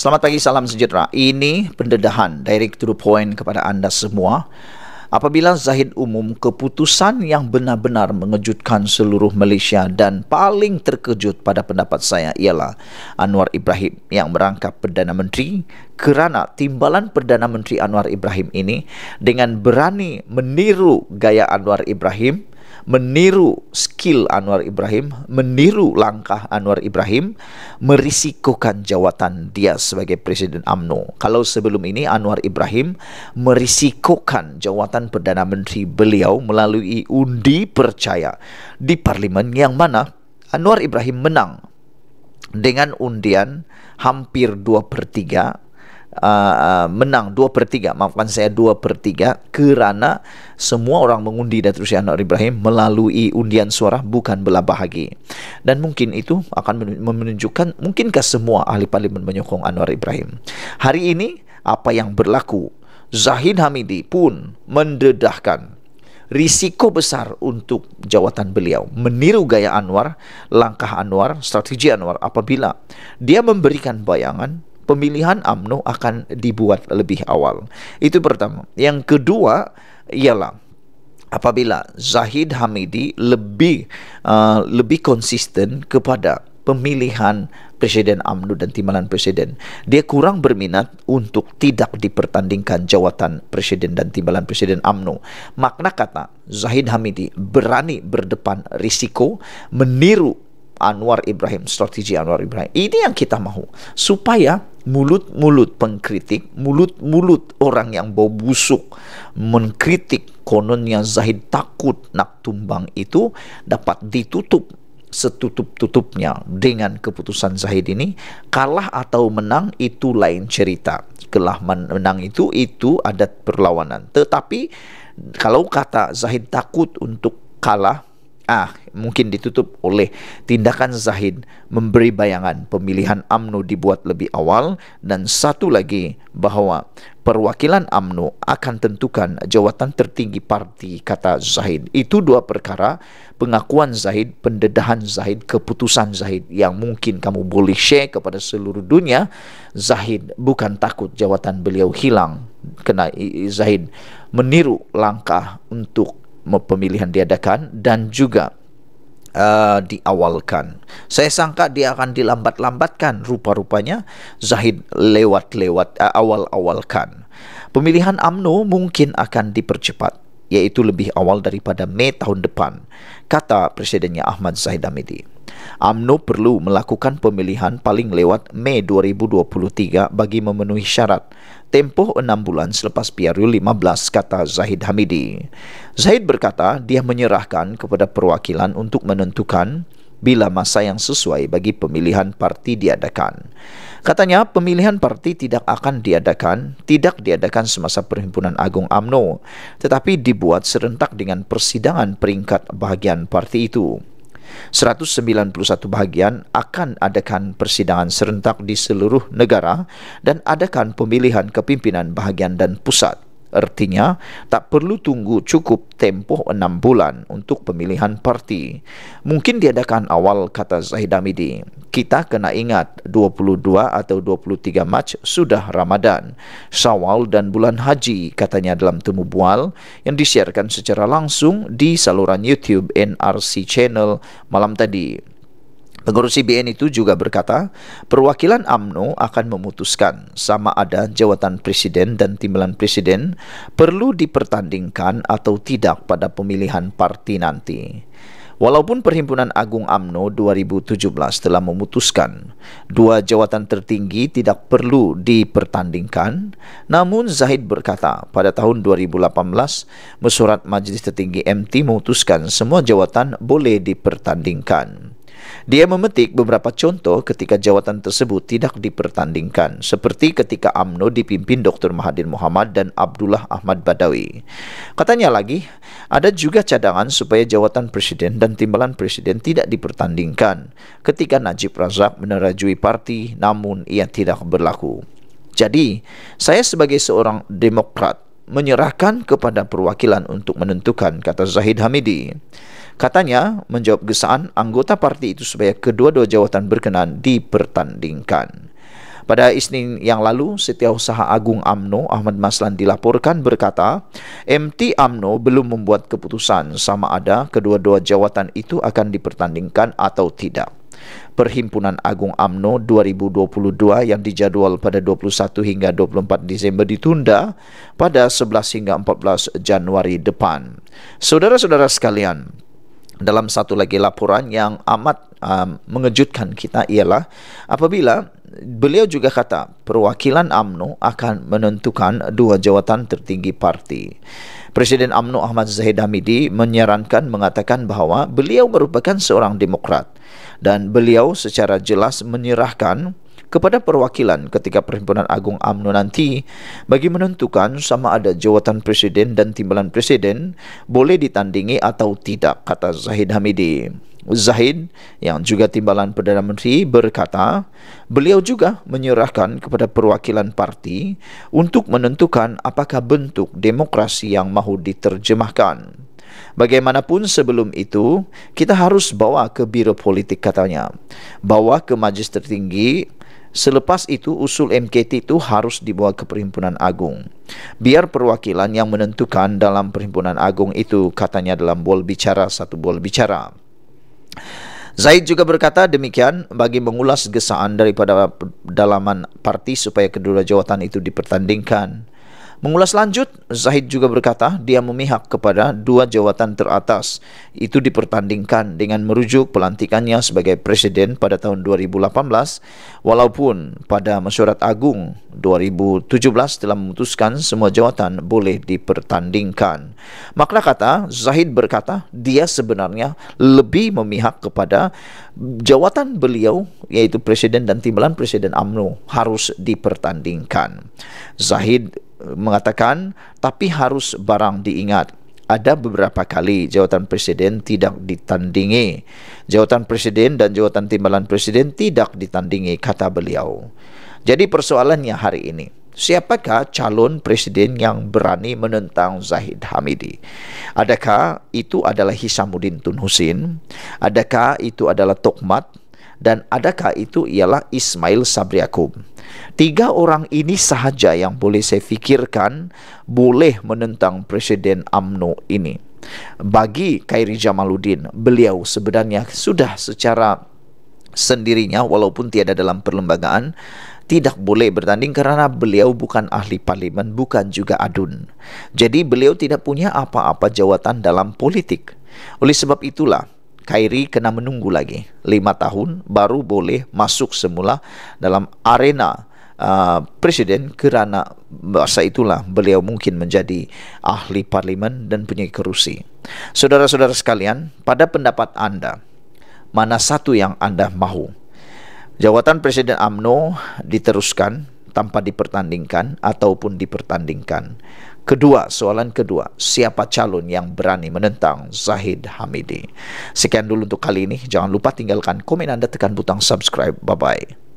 Selamat pagi, salam sejahtera. Ini pendedahan direct to the point kepada anda semua. Apabila Zahid umum keputusan yang benar-benar mengejutkan seluruh Malaysia dan paling terkejut pada pendapat saya ialah Anwar Ibrahim yang merangkap Perdana Menteri kerana timbalan Perdana Menteri Anwar Ibrahim ini dengan berani meniru gaya Anwar Ibrahim meniru skill Anwar Ibrahim, meniru langkah Anwar Ibrahim, merisikokan jawatan dia sebagai Presiden AMNO. Kalau sebelum ini Anwar Ibrahim merisikokan jawatan Perdana Menteri beliau melalui undi percaya di parlimen yang mana Anwar Ibrahim menang dengan undian hampir 2 per uh, uh, menang 2 per 3 Maafkan saya 2 per 3 Kerana semua orang mengundi Datuk Seri Anwar Ibrahim Melalui undian suara bukan belah bahagi Dan mungkin itu akan menunjukkan Mungkinkah semua ahli parlimen menyokong Anwar Ibrahim Hari ini apa yang berlaku Zahid Hamidi pun mendedahkan risiko besar untuk jawatan beliau meniru gaya Anwar, langkah Anwar, strategi Anwar apabila dia memberikan bayangan pemilihan UMNO akan dibuat lebih awal. Itu pertama. Yang kedua ialah apabila Zahid Hamidi lebih uh, lebih konsisten kepada pemilihan Presiden AMNO dan timbalan Presiden dia kurang berminat untuk tidak dipertandingkan jawatan Presiden dan timbalan Presiden AMNO makna kata Zahid Hamidi berani berdepan risiko meniru Anwar Ibrahim, strategi Anwar Ibrahim. Ini yang kita mahu supaya mulut-mulut pengkritik, mulut-mulut orang yang bau busuk mengkritik kononnya Zahid takut nak tumbang itu dapat ditutup setutup-tutupnya dengan keputusan Zahid ini kalah atau menang itu lain cerita kalah menang itu itu adat perlawanan tetapi kalau kata Zahid takut untuk kalah ah mungkin ditutup oleh tindakan Zahid memberi bayangan pemilihan AMNO dibuat lebih awal dan satu lagi bahawa perwakilan AMNO akan tentukan jawatan tertinggi parti kata Zahid itu dua perkara pengakuan Zahid pendedahan Zahid keputusan Zahid yang mungkin kamu boleh share kepada seluruh dunia Zahid bukan takut jawatan beliau hilang kena Zahid meniru langkah untuk pemilihan diadakan dan juga uh, diawalkan. Saya sangka dia akan dilambat-lambatkan. Rupa-rupanya Zahid lewat-lewat uh, awal-awalkan. Pemilihan AMNO mungkin akan dipercepat iaitu lebih awal daripada Mei tahun depan, kata Presidennya Ahmad Zahid Hamidi. UMNO perlu melakukan pemilihan paling lewat Mei 2023 bagi memenuhi syarat tempoh 6 bulan selepas PRU 15 kata Zahid Hamidi. Zahid berkata dia menyerahkan kepada perwakilan untuk menentukan bila masa yang sesuai bagi pemilihan parti diadakan. Katanya pemilihan parti tidak akan diadakan, tidak diadakan semasa Perhimpunan Agung AMNO, tetapi dibuat serentak dengan persidangan peringkat bahagian parti itu. 191 bahagian akan adakan persidangan serentak di seluruh negara dan adakan pemilihan kepimpinan bahagian dan pusat. Artinya tak perlu tunggu cukup tempoh enam bulan untuk pemilihan parti. Mungkin diadakan awal, kata Zahid Amidi. Kita kena ingat 22 atau 23 Mac sudah Ramadan, Sawal dan bulan Haji, katanya dalam temu bual yang disiarkan secara langsung di saluran YouTube NRC Channel malam tadi. Pengurus CBN itu juga berkata, perwakilan AMNO akan memutuskan sama ada jawatan presiden dan timbalan presiden perlu dipertandingkan atau tidak pada pemilihan parti nanti. Walaupun Perhimpunan Agung AMNO 2017 telah memutuskan dua jawatan tertinggi tidak perlu dipertandingkan, namun Zahid berkata pada tahun 2018 mesurat Majlis Tertinggi MT memutuskan semua jawatan boleh dipertandingkan. Dia memetik beberapa contoh ketika jawatan tersebut tidak dipertandingkan seperti ketika AMNO dipimpin Dr. Mahathir Muhammad dan Abdullah Ahmad Badawi. Katanya lagi, ada juga cadangan supaya jawatan presiden dan timbalan presiden tidak dipertandingkan ketika Najib Razak menerajui parti namun ia tidak berlaku. Jadi, saya sebagai seorang demokrat menyerahkan kepada perwakilan untuk menentukan, kata Zahid Hamidi. Katanya, menjawab gesaan anggota parti itu supaya kedua-dua jawatan berkenan dipertandingkan. Pada Isnin yang lalu, Setiausaha Agung AMNO Ahmad Maslan dilaporkan berkata, MT AMNO belum membuat keputusan sama ada kedua-dua jawatan itu akan dipertandingkan atau tidak. Perhimpunan Agung AMNO 2022 yang dijadual pada 21 hingga 24 Disember ditunda pada 11 hingga 14 Januari depan. Saudara-saudara sekalian, dalam satu lagi laporan yang amat um, mengejutkan kita ialah apabila beliau juga kata perwakilan AMNO akan menentukan dua jawatan tertinggi parti. Presiden UMNO Ahmad Zahid Hamidi menyarankan mengatakan bahawa beliau merupakan seorang demokrat dan beliau secara jelas menyerahkan kepada perwakilan ketika Perhimpunan Agung UMNO nanti bagi menentukan sama ada jawatan presiden dan timbalan presiden boleh ditandingi atau tidak kata Zahid Hamidi. Zahid yang juga timbalan Perdana Menteri berkata beliau juga menyerahkan kepada perwakilan parti untuk menentukan apakah bentuk demokrasi yang mahu diterjemahkan. Bagaimanapun sebelum itu, kita harus bawa ke biro politik katanya. Bawa ke majlis tertinggi Selepas itu usul MKT itu harus dibawa ke Perhimpunan Agung. Biar perwakilan yang menentukan dalam Perhimpunan Agung itu katanya dalam bol bicara satu bol bicara. Zaid juga berkata demikian bagi mengulas gesaan daripada dalaman parti supaya kedua jawatan itu dipertandingkan. Mengulas lanjut, Zahid juga berkata dia memihak kepada dua jawatan teratas. Itu dipertandingkan dengan merujuk pelantikannya sebagai presiden pada tahun 2018 walaupun pada mesyuarat agung 2017 telah memutuskan semua jawatan boleh dipertandingkan. Makna kata, Zahid berkata dia sebenarnya lebih memihak kepada jawatan beliau yaitu presiden dan timbalan presiden AMNO harus dipertandingkan. Zahid mengatakan tapi harus barang diingat ada beberapa kali jawatan presiden tidak ditandingi jawatan presiden dan jawatan timbalan presiden tidak ditandingi kata beliau jadi persoalannya hari ini siapakah calon presiden yang berani menentang Zahid Hamidi adakah itu adalah Hisamuddin Tun Husin adakah itu adalah Tokmat dan adakah itu ialah Ismail Sabri Yaakob Tiga orang ini sahaja yang boleh saya fikirkan boleh menentang Presiden AMNO ini. Bagi Khairi Jamaluddin, beliau sebenarnya sudah secara sendirinya walaupun tiada dalam perlembagaan tidak boleh bertanding kerana beliau bukan ahli parlimen, bukan juga adun. Jadi beliau tidak punya apa-apa jawatan dalam politik. Oleh sebab itulah, Kairi kena menunggu lagi 5 tahun baru boleh masuk semula dalam arena uh, presiden kerana masa itulah beliau mungkin menjadi ahli parlimen dan punya kerusi. Saudara-saudara sekalian, pada pendapat anda, mana satu yang anda mahu? Jawatan Presiden AMNO diteruskan tanpa dipertandingkan ataupun dipertandingkan. Kedua, soalan kedua, siapa calon yang berani menentang Zahid Hamidi? Sekian dulu untuk kali ini. Jangan lupa tinggalkan komen anda, tekan butang subscribe. Bye-bye.